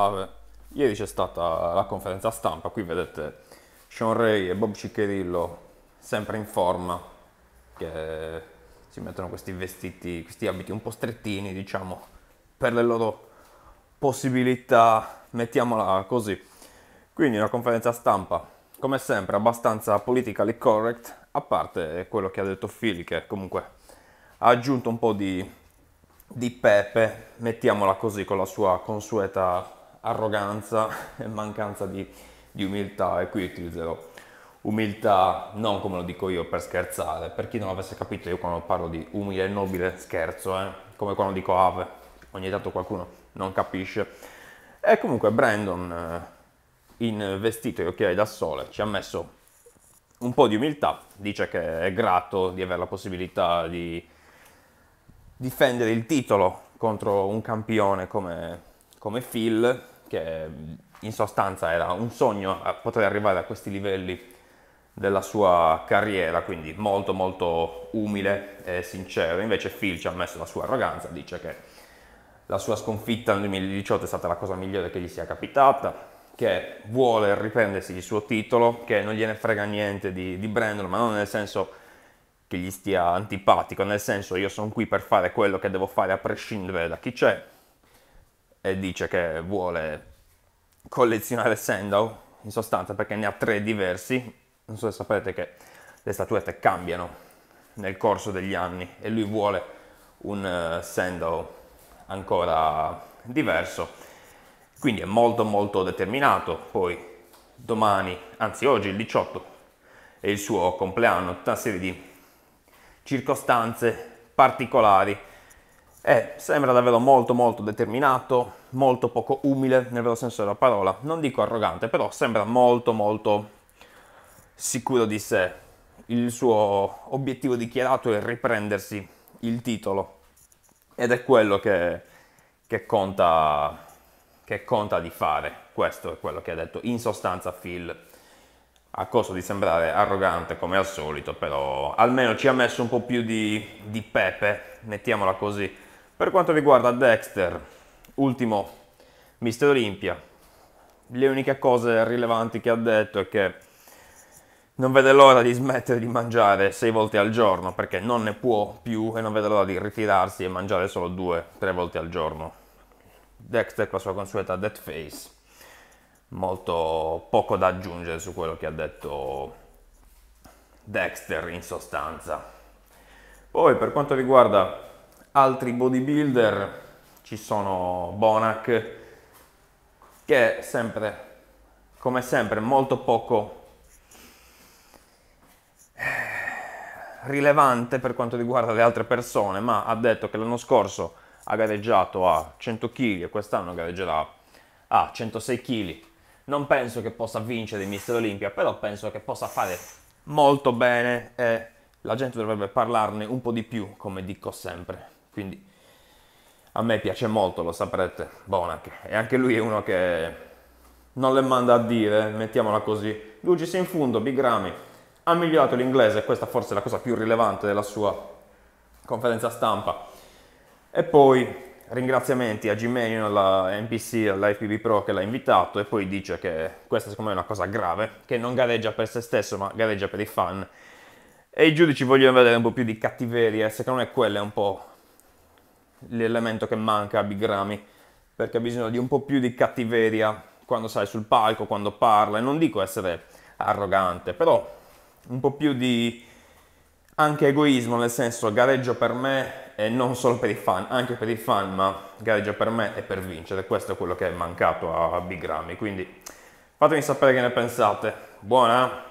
Ah, ieri c'è stata la conferenza stampa, qui vedete Sean Ray e Bob Ciccherillo sempre in forma, che si mettono questi vestiti, questi abiti un po' strettini, diciamo, per le loro possibilità, mettiamola così. Quindi una conferenza stampa, come sempre, abbastanza politically correct, a parte quello che ha detto Fili, che comunque ha aggiunto un po' di, di pepe, mettiamola così, con la sua consueta arroganza e mancanza di, di umiltà e qui utilizzerò umiltà non come lo dico io per scherzare, per chi non avesse capito io quando parlo di umile e nobile scherzo, eh? come quando dico ave, ogni tanto qualcuno non capisce. E comunque Brandon eh, in vestito e occhiali da sole ci ha messo un po' di umiltà, dice che è grato di avere la possibilità di difendere il titolo contro un campione come come Phil, che in sostanza era un sogno poter arrivare a questi livelli della sua carriera, quindi molto molto umile e sincero. Invece Phil ci ha messo la sua arroganza, dice che la sua sconfitta nel 2018 è stata la cosa migliore che gli sia capitata, che vuole riprendersi il suo titolo, che non gliene frega niente di, di Brandon, ma non nel senso che gli stia antipatico, nel senso io sono qui per fare quello che devo fare a prescindere da chi c'è, e dice che vuole collezionare Sandow, in sostanza perché ne ha tre diversi. Non so se sapete che le statuette cambiano nel corso degli anni e lui vuole un eh, Sandow ancora diverso. Quindi è molto molto determinato. Poi domani, anzi oggi il 18, è il suo compleanno, tutta una serie di circostanze particolari eh, sembra davvero molto molto determinato, molto poco umile nel vero senso della parola, non dico arrogante, però sembra molto molto sicuro di sé. Il suo obiettivo dichiarato è riprendersi il titolo ed è quello che, che, conta, che conta di fare, questo è quello che ha detto in sostanza Phil a costo di sembrare arrogante come al solito, però almeno ci ha messo un po' più di, di pepe, mettiamola così, per quanto riguarda Dexter, ultimo Mister Olimpia, le uniche cose rilevanti che ha detto è che non vede l'ora di smettere di mangiare sei volte al giorno perché non ne può più e non vede l'ora di ritirarsi e mangiare solo due, tre volte al giorno. Dexter con la sua consueta dead face, molto poco da aggiungere su quello che ha detto Dexter in sostanza. Poi per quanto riguarda altri bodybuilder ci sono Bonac che è sempre come sempre molto poco eh, rilevante per quanto riguarda le altre persone ma ha detto che l'anno scorso ha gareggiato a 100 kg e quest'anno gareggerà a 106 kg non penso che possa vincere il Mister Olimpia però penso che possa fare molto bene e la gente dovrebbe parlarne un po' di più come dico sempre quindi a me piace molto, lo saprete, Bonac. E anche lui è uno che non le manda a dire, mettiamola così. Dulcis in fondo, Big Ramy, ha migliorato l'inglese, questa forse è la cosa più rilevante della sua conferenza stampa. E poi ringraziamenti a Gmail, alla NPC, all'IPB Pro che l'ha invitato e poi dice che questa secondo me è una cosa grave, che non gareggia per se stesso ma gareggia per i fan. E i giudici vogliono vedere un po' più di cattiveria, secondo me quella è un po' l'elemento che manca a Big Ramy, perché ha bisogno di un po' più di cattiveria quando sai sul palco, quando parla, e non dico essere arrogante, però un po' più di anche egoismo, nel senso gareggio per me e non solo per i fan, anche per i fan, ma gareggio per me e per vincere, questo è quello che è mancato a Big Ramy, quindi fatemi sapere che ne pensate. Buona!